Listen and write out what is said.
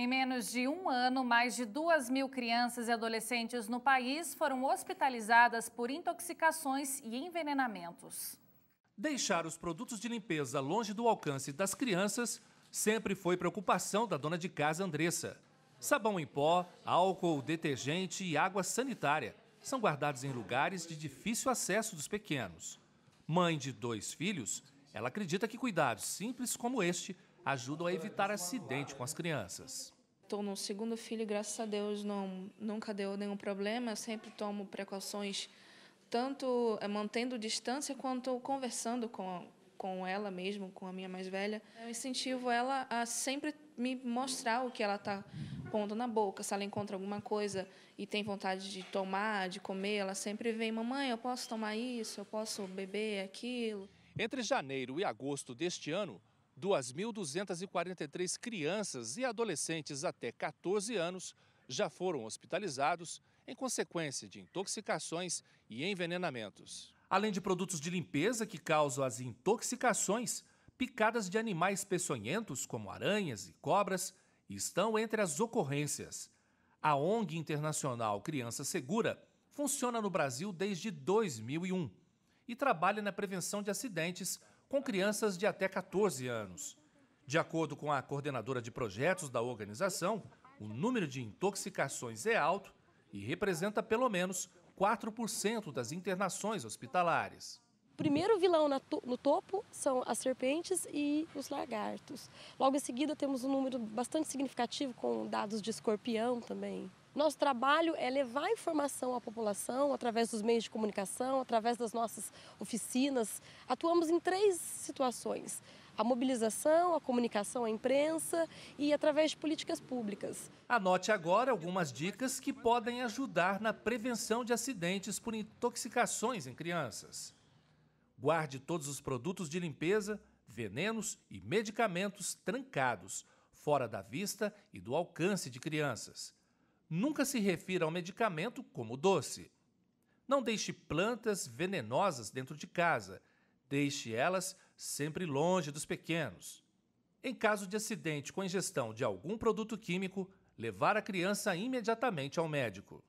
Em menos de um ano, mais de 2 mil crianças e adolescentes no país foram hospitalizadas por intoxicações e envenenamentos. Deixar os produtos de limpeza longe do alcance das crianças sempre foi preocupação da dona de casa Andressa. Sabão em pó, álcool, detergente e água sanitária são guardados em lugares de difícil acesso dos pequenos. Mãe de dois filhos, ela acredita que cuidados simples como este ajudam a evitar acidente com as crianças. Estou no segundo filho e, graças a Deus, não, nunca deu nenhum problema. Eu sempre tomo precauções, tanto eh, mantendo distância quanto conversando com, com ela mesmo, com a minha mais velha. Eu incentivo ela a sempre me mostrar o que ela está pondo na boca. Se ela encontra alguma coisa e tem vontade de tomar, de comer, ela sempre vem: mamãe, eu posso tomar isso, eu posso beber aquilo. Entre janeiro e agosto deste ano, 2.243 crianças e adolescentes até 14 anos já foram hospitalizados em consequência de intoxicações e envenenamentos. Além de produtos de limpeza que causam as intoxicações, picadas de animais peçonhentos, como aranhas e cobras, estão entre as ocorrências. A ONG Internacional Criança Segura funciona no Brasil desde 2001 e trabalha na prevenção de acidentes com crianças de até 14 anos. De acordo com a coordenadora de projetos da organização, o número de intoxicações é alto e representa pelo menos 4% das internações hospitalares primeiro vilão to no topo são as serpentes e os lagartos. Logo em seguida, temos um número bastante significativo com dados de escorpião também. Nosso trabalho é levar informação à população através dos meios de comunicação, através das nossas oficinas. Atuamos em três situações: a mobilização, a comunicação à imprensa e através de políticas públicas. Anote agora algumas dicas que podem ajudar na prevenção de acidentes por intoxicações em crianças. Guarde todos os produtos de limpeza, venenos e medicamentos trancados, fora da vista e do alcance de crianças. Nunca se refira ao medicamento como doce. Não deixe plantas venenosas dentro de casa. Deixe elas sempre longe dos pequenos. Em caso de acidente com ingestão de algum produto químico, levar a criança imediatamente ao médico.